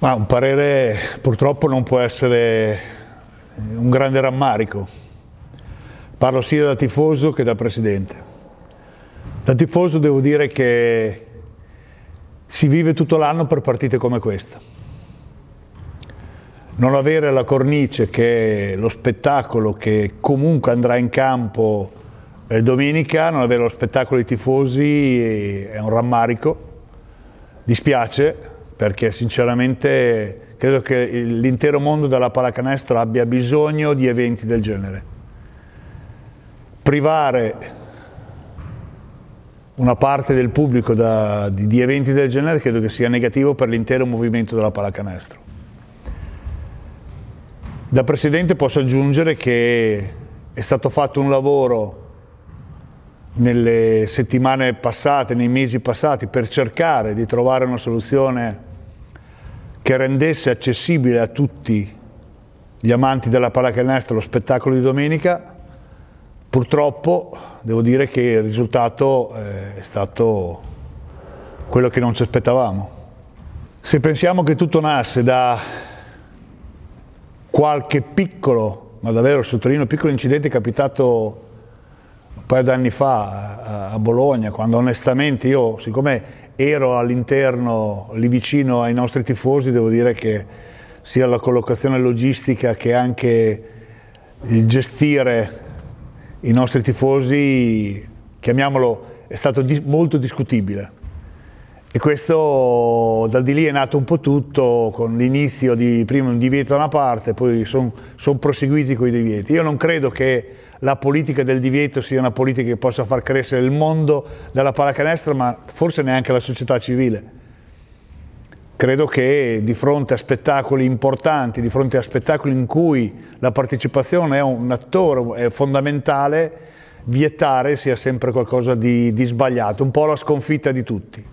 Ma un parere purtroppo non può essere eh, un grande rammarico. Parlo sia da tifoso che da presidente. Da tifoso devo dire che si vive tutto l'anno per partite come questa. Non avere la cornice che lo spettacolo che comunque andrà in campo eh, domenica, non avere lo spettacolo dei tifosi eh, è un rammarico. Dispiace, perché sinceramente credo che l'intero mondo della pallacanestro abbia bisogno di eventi del genere. Privare una parte del pubblico da, di, di eventi del genere credo che sia negativo per l'intero movimento della pallacanestro. Da Presidente posso aggiungere che è stato fatto un lavoro nelle settimane passate, nei mesi passati, per cercare di trovare una soluzione che rendesse accessibile a tutti gli amanti della pallacanestro lo spettacolo di domenica, purtroppo devo dire che il risultato eh, è stato quello che non ci aspettavamo. Se pensiamo che tutto nasce da qualche piccolo, ma davvero sottolineo piccolo incidente capitato paio d'anni fa eh, a Bologna, quando onestamente io, siccome ero all'interno, lì vicino ai nostri tifosi, devo dire che sia la collocazione logistica che anche il gestire i nostri tifosi, chiamiamolo, è stato molto discutibile. E questo da di lì è nato un po' tutto, con l'inizio di prima un divieto da una parte, poi sono son proseguiti con i divieti. Io non credo che la politica del divieto sia una politica che possa far crescere il mondo della pallacanestro, ma forse neanche la società civile. Credo che di fronte a spettacoli importanti, di fronte a spettacoli in cui la partecipazione è un attore è fondamentale, vietare sia sempre qualcosa di, di, sbagliato, un po' la sconfitta di tutti.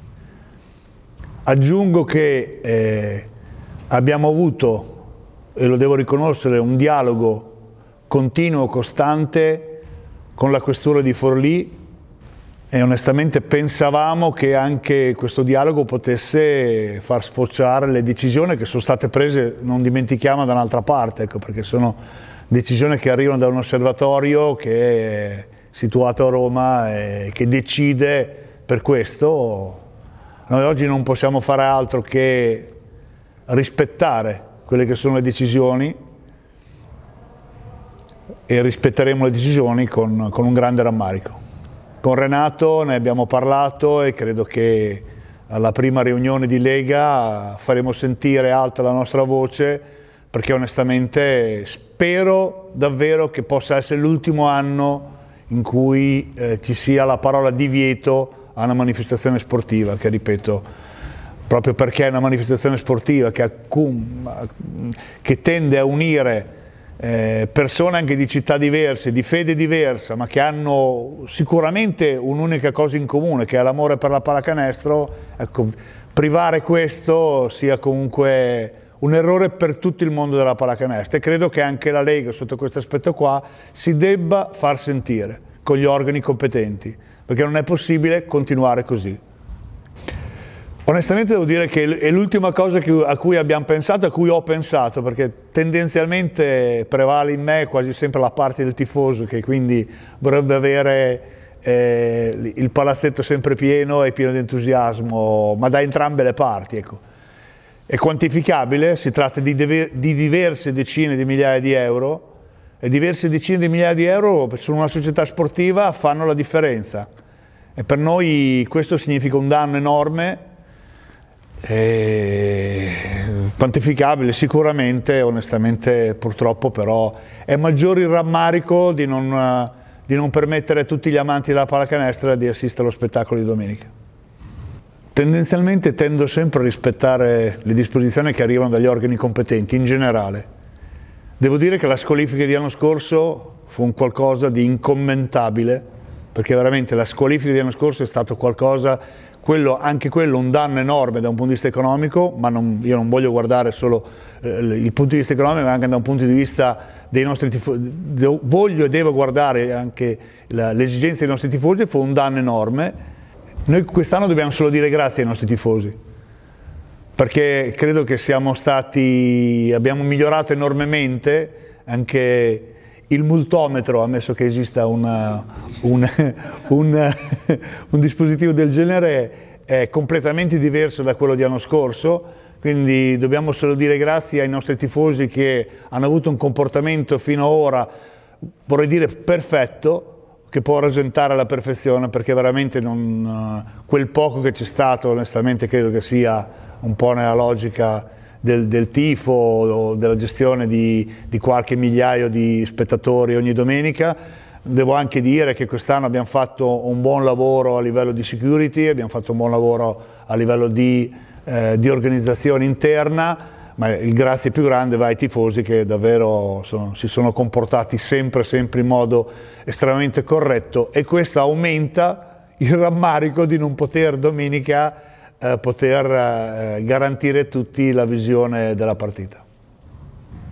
Aggiungo che eh, abbiamo avuto, e lo devo riconoscere, un dialogo continuo, costante con la questura di Forlì e onestamente pensavamo che anche questo dialogo potesse far sfociare le decisioni che sono state prese, non dimentichiamo, da un'altra parte, ecco, perché sono decisioni che arrivano da un osservatorio che è situato a Roma e che decide per questo. Noi oggi non possiamo fare altro che rispettare quelle che sono le decisioni e rispetteremo le decisioni con, con un grande rammarico. Con Renato ne abbiamo parlato e credo che alla prima riunione di Lega faremo sentire alta la nostra voce perché onestamente spero davvero che possa essere l'ultimo anno in cui eh, ci sia la parola divieto a una manifestazione sportiva che ripeto proprio perché è una manifestazione sportiva che, che tende a unire eh, persone anche di città diverse, di fede diversa, ma che hanno sicuramente un'unica cosa in comune, che è l'amore per la pallacanestro, ecco, privare questo sia comunque un errore per tutto il mondo della pallacanestro e credo che anche la Lega sotto questo aspetto qua si debba far sentire con gli organi competenti, perché non è possibile continuare così. Onestamente devo dire che è l'ultima cosa a cui abbiamo pensato, a cui ho pensato, perché tendenzialmente prevale in me quasi sempre la parte del tifoso che quindi vorrebbe avere eh, il palazzetto sempre pieno e pieno di entusiasmo, ma da entrambe le parti. Ecco. È quantificabile, si tratta di, di diverse decine di migliaia di euro e diverse decine di migliaia di euro su una società sportiva fanno la differenza. E per noi questo significa un danno enorme quantificabile sicuramente, onestamente purtroppo però è maggiore il rammarico di non, di non permettere a tutti gli amanti della pallacanestro di assistere allo spettacolo di domenica. Tendenzialmente tendo sempre a rispettare le disposizioni che arrivano dagli organi competenti in generale. Devo dire che la squalifica di l'anno scorso fu un qualcosa di incommentabile, perché veramente la squalifica di l'anno scorso è stato qualcosa quello, anche quello è un danno enorme da un punto di vista economico, ma non, io non voglio guardare solo eh, il punto di vista economico, ma anche da un punto di vista dei nostri tifosi, voglio e devo guardare anche l'esigenza dei nostri tifosi, fu un danno enorme. Noi quest'anno dobbiamo solo dire grazie ai nostri tifosi, perché credo che siamo stati, abbiamo migliorato enormemente anche il multometro, ammesso che esista una, un, un, un, dispositivo del genere, è completamente diverso da quello di anno scorso, quindi dobbiamo solo dire grazie ai nostri tifosi che hanno avuto un comportamento fino ad ora, vorrei dire perfetto, che può rasentare la perfezione perché veramente non, eh, quel poco che c'è stato onestamente credo che sia un po' nella logica del, del tifo, della gestione di, di qualche migliaio di spettatori ogni domenica, Devo anche dire che quest'anno abbiamo fatto un buon lavoro a livello di security, abbiamo fatto un buon lavoro a livello di, eh, di organizzazione interna, ma il grazie più grande va ai tifosi che davvero sono, si sono comportati sempre, sempre in modo estremamente corretto e questo aumenta il rammarico di non poter domenica eh, poter eh, garantire tutti la visione della partita.